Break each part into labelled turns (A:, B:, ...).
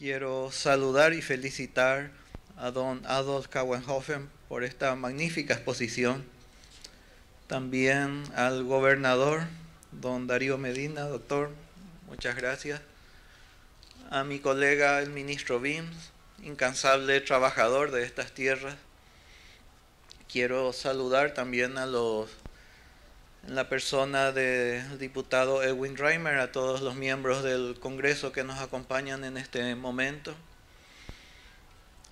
A: Quiero saludar y felicitar a don Adolf Kauenhofen por esta magnífica exposición. También al gobernador, don Darío Medina, doctor, muchas gracias. A mi colega, el ministro Bims, incansable trabajador de estas tierras. Quiero saludar también a los en la persona del diputado Edwin Reimer, a todos los miembros del Congreso que nos acompañan en este momento,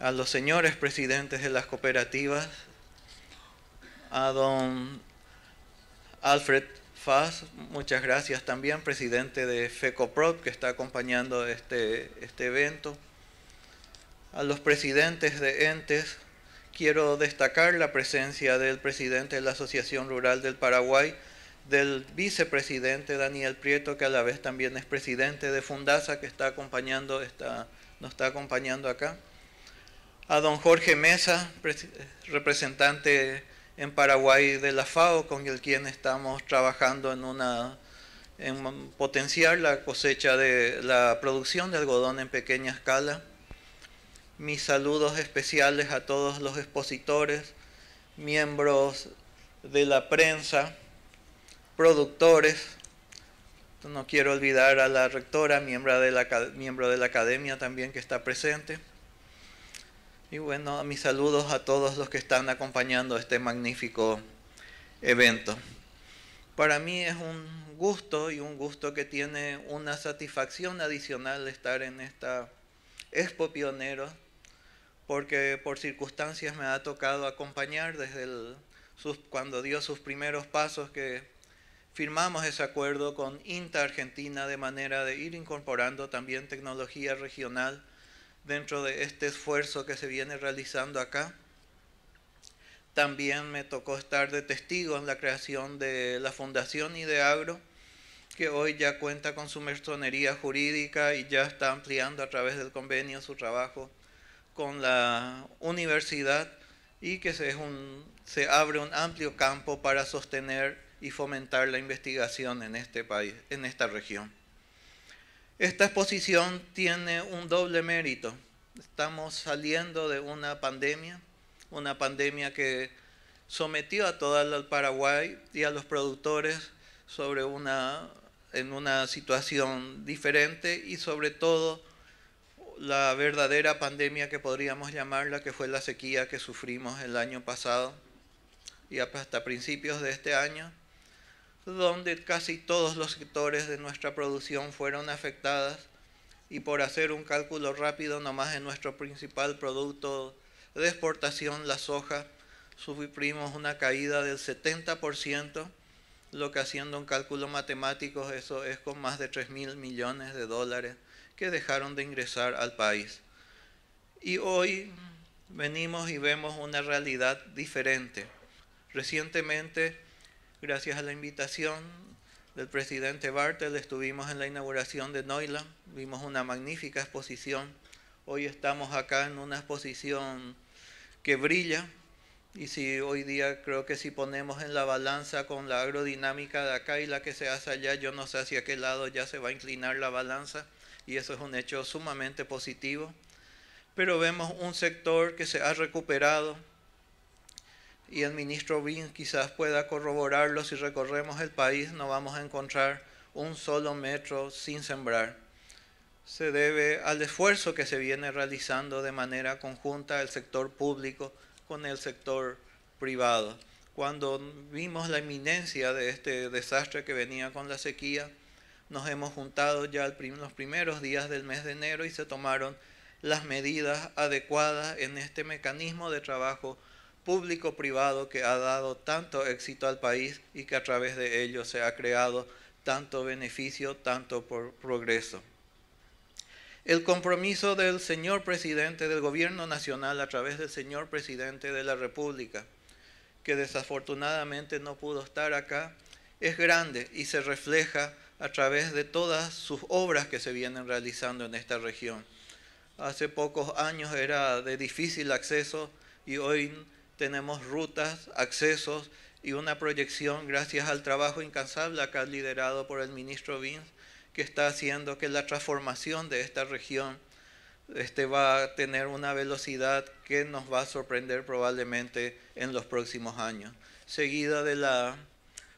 A: a los señores presidentes de las cooperativas, a don Alfred Fass, muchas gracias también, presidente de FECOPROP que está acompañando este, este evento, a los presidentes de entes quiero destacar la presencia del presidente de la Asociación Rural del Paraguay, del vicepresidente Daniel Prieto, que a la vez también es presidente de Fundasa, que está acompañando, nos está acompañando acá, a don Jorge Mesa, representante en Paraguay de la FAO, con el quien estamos trabajando en una en potenciar la cosecha de la producción de algodón en pequeña escala mis saludos especiales a todos los expositores, miembros de la prensa, productores. No quiero olvidar a la rectora, miembro de la, miembro de la academia también que está presente. Y bueno, mis saludos a todos los que están acompañando este magnífico evento. Para mí es un gusto y un gusto que tiene una satisfacción adicional estar en esta Expo Pioneros porque por circunstancias me ha tocado acompañar desde sus, cuando dio sus primeros pasos que firmamos ese acuerdo con INTA Argentina de manera de ir incorporando también tecnología regional dentro de este esfuerzo que se viene realizando acá. También me tocó estar de testigo en la creación de la Fundación Ideagro, que hoy ya cuenta con su merzonería jurídica y ya está ampliando a través del convenio su trabajo con la universidad y que se, es un, se abre un amplio campo para sostener y fomentar la investigación en este país, en esta región. Esta exposición tiene un doble mérito. Estamos saliendo de una pandemia, una pandemia que sometió a todo el Paraguay y a los productores sobre una, en una situación diferente y sobre todo la verdadera pandemia que podríamos llamarla, que fue la sequía que sufrimos el año pasado y hasta principios de este año, donde casi todos los sectores de nuestra producción fueron afectadas y por hacer un cálculo rápido nomás en nuestro principal producto de exportación, la soja, sufrimos una caída del 70%, lo que haciendo un cálculo matemático eso es con más de 3 mil millones de dólares que dejaron de ingresar al país. Y hoy venimos y vemos una realidad diferente. Recientemente, gracias a la invitación del presidente Bartel, estuvimos en la inauguración de noila vimos una magnífica exposición. Hoy estamos acá en una exposición que brilla, y si hoy día creo que si ponemos en la balanza con la agrodinámica de acá y la que se hace allá, yo no sé hacia qué lado ya se va a inclinar la balanza, y eso es un hecho sumamente positivo. Pero vemos un sector que se ha recuperado y el ministro Bin quizás pueda corroborarlo. Si recorremos el país no vamos a encontrar un solo metro sin sembrar. Se debe al esfuerzo que se viene realizando de manera conjunta el sector público con el sector privado. Cuando vimos la inminencia de este desastre que venía con la sequía, nos hemos juntado ya los primeros días del mes de enero y se tomaron las medidas adecuadas en este mecanismo de trabajo público-privado que ha dado tanto éxito al país y que a través de ello se ha creado tanto beneficio, tanto progreso. El compromiso del señor presidente del gobierno nacional a través del señor presidente de la República, que desafortunadamente no pudo estar acá, es grande y se refleja a través de todas sus obras que se vienen realizando en esta región. Hace pocos años era de difícil acceso y hoy tenemos rutas, accesos y una proyección gracias al trabajo incansable acá liderado por el ministro Vins que está haciendo que la transformación de esta región este, va a tener una velocidad que nos va a sorprender probablemente en los próximos años, seguida de la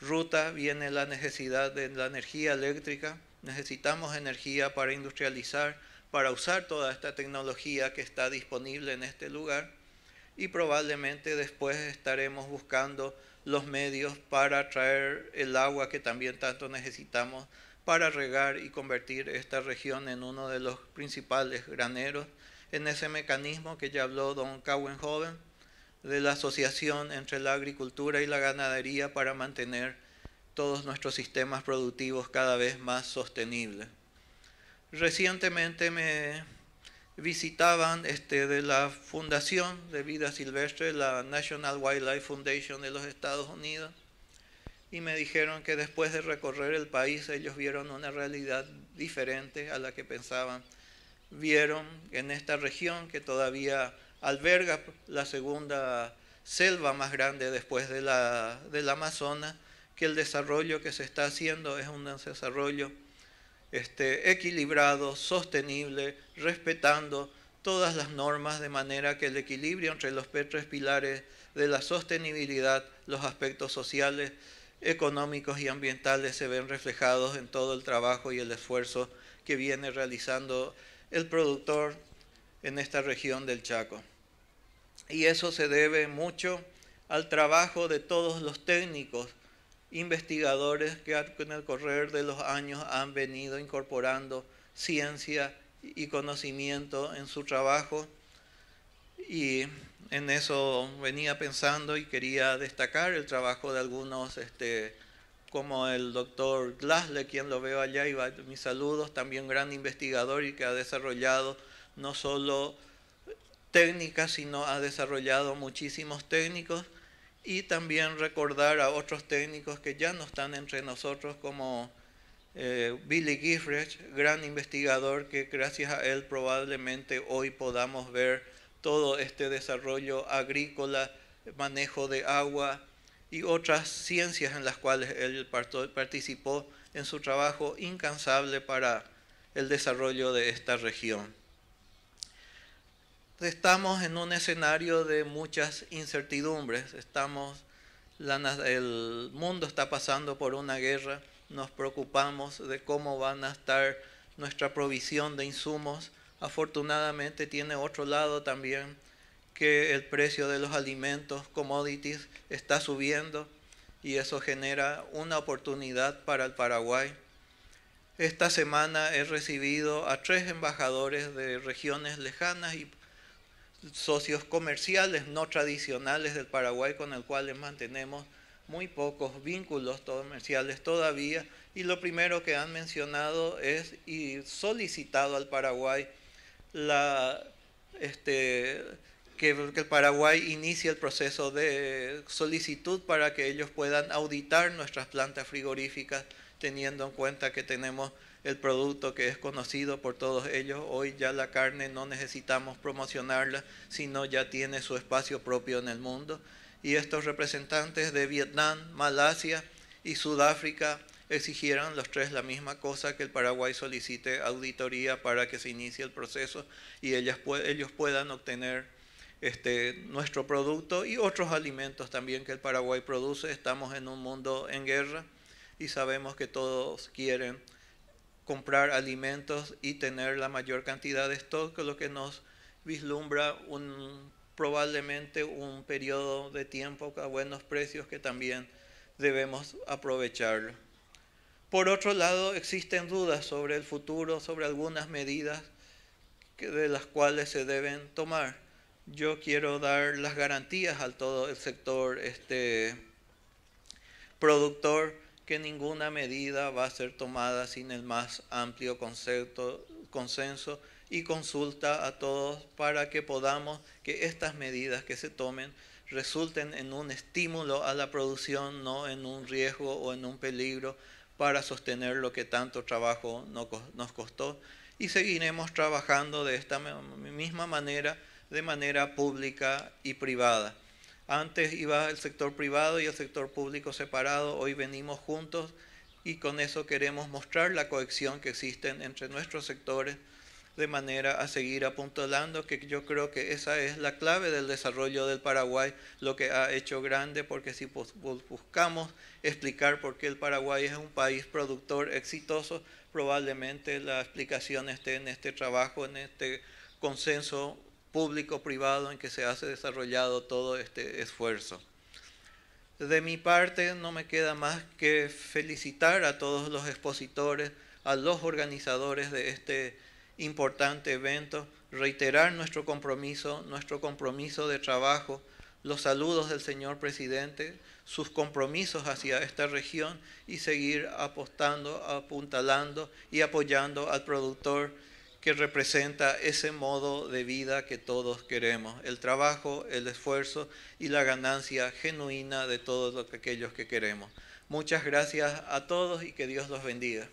A: ruta viene la necesidad de la energía eléctrica. Necesitamos energía para industrializar, para usar toda esta tecnología que está disponible en este lugar y probablemente después estaremos buscando los medios para traer el agua que también tanto necesitamos para regar y convertir esta región en uno de los principales graneros en ese mecanismo que ya habló don joven de la asociación entre la agricultura y la ganadería para mantener todos nuestros sistemas productivos cada vez más sostenibles. Recientemente me visitaban este, de la Fundación de Vida Silvestre, la National Wildlife Foundation de los Estados Unidos, y me dijeron que después de recorrer el país ellos vieron una realidad diferente a la que pensaban. Vieron en esta región que todavía alberga la segunda selva más grande después de la, del Amazonas, que el desarrollo que se está haciendo es un desarrollo este, equilibrado, sostenible, respetando todas las normas de manera que el equilibrio entre los tres pilares de la sostenibilidad, los aspectos sociales, económicos y ambientales se ven reflejados en todo el trabajo y el esfuerzo que viene realizando el productor, en esta región del Chaco. Y eso se debe mucho al trabajo de todos los técnicos, investigadores que en el correr de los años han venido incorporando ciencia y conocimiento en su trabajo. Y en eso venía pensando y quería destacar el trabajo de algunos, este, como el doctor Glasle, quien lo veo allá, y va, mis saludos, también gran investigador y que ha desarrollado no solo técnicas, sino ha desarrollado muchísimos técnicos y también recordar a otros técnicos que ya no están entre nosotros como eh, Billy Giffrich, gran investigador que gracias a él probablemente hoy podamos ver todo este desarrollo agrícola, manejo de agua y otras ciencias en las cuales él participó en su trabajo incansable para el desarrollo de esta región estamos en un escenario de muchas incertidumbres. el mundo está pasando por una guerra. Nos preocupamos de cómo van a estar nuestra provisión de insumos. Afortunadamente tiene otro lado también que el precio de los alimentos, commodities, está subiendo y eso genera una oportunidad para el Paraguay. Esta semana he recibido a tres embajadores de regiones lejanas y socios comerciales no tradicionales del Paraguay con el cual mantenemos muy pocos vínculos comerciales todavía y lo primero que han mencionado es y solicitado al Paraguay la, este, que, que el Paraguay inicie el proceso de solicitud para que ellos puedan auditar nuestras plantas frigoríficas teniendo en cuenta que tenemos el producto que es conocido por todos ellos. Hoy ya la carne no necesitamos promocionarla, sino ya tiene su espacio propio en el mundo. Y estos representantes de Vietnam, Malasia y Sudáfrica exigieron los tres la misma cosa, que el Paraguay solicite auditoría para que se inicie el proceso y ellos puedan obtener este, nuestro producto y otros alimentos también que el Paraguay produce. Estamos en un mundo en guerra y sabemos que todos quieren comprar alimentos y tener la mayor cantidad de stock, lo que nos vislumbra un, probablemente un periodo de tiempo a buenos precios que también debemos aprovechar. Por otro lado, existen dudas sobre el futuro, sobre algunas medidas que, de las cuales se deben tomar. Yo quiero dar las garantías al todo el sector este, productor que ninguna medida va a ser tomada sin el más amplio consenso y consulta a todos para que podamos que estas medidas que se tomen resulten en un estímulo a la producción, no en un riesgo o en un peligro para sostener lo que tanto trabajo nos costó. Y seguiremos trabajando de esta misma manera, de manera pública y privada. Antes iba el sector privado y el sector público separado, hoy venimos juntos y con eso queremos mostrar la cohesión que existe entre nuestros sectores de manera a seguir apuntalando, que yo creo que esa es la clave del desarrollo del Paraguay, lo que ha hecho grande, porque si buscamos explicar por qué el Paraguay es un país productor exitoso, probablemente la explicación esté en este trabajo, en este consenso público-privado en que se hace desarrollado todo este esfuerzo. De mi parte no me queda más que felicitar a todos los expositores, a los organizadores de este importante evento, reiterar nuestro compromiso, nuestro compromiso de trabajo, los saludos del señor presidente, sus compromisos hacia esta región y seguir apostando, apuntalando y apoyando al productor que representa ese modo de vida que todos queremos, el trabajo, el esfuerzo y la ganancia genuina de todos aquellos que queremos. Muchas gracias a todos y que Dios los bendiga.